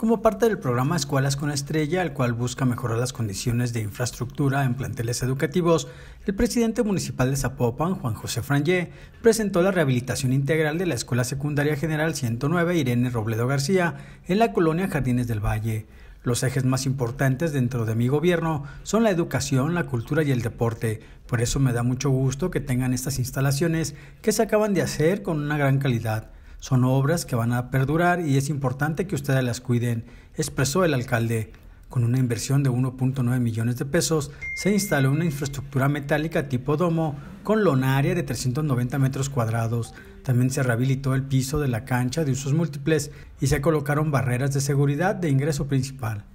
como parte del programa Escuelas con Estrella, el cual busca mejorar las condiciones de infraestructura en planteles educativos, el presidente municipal de Zapopan, Juan José Frangé, presentó la rehabilitación integral de la Escuela Secundaria General 109 Irene Robledo García en la colonia Jardines del Valle. Los ejes más importantes dentro de mi gobierno son la educación, la cultura y el deporte. Por eso me da mucho gusto que tengan estas instalaciones que se acaban de hacer con una gran calidad son obras que van a perdurar y es importante que ustedes las cuiden, expresó el alcalde. Con una inversión de 1.9 millones de pesos, se instaló una infraestructura metálica tipo domo con lonaria de 390 metros cuadrados. También se rehabilitó el piso de la cancha de usos múltiples y se colocaron barreras de seguridad de ingreso principal.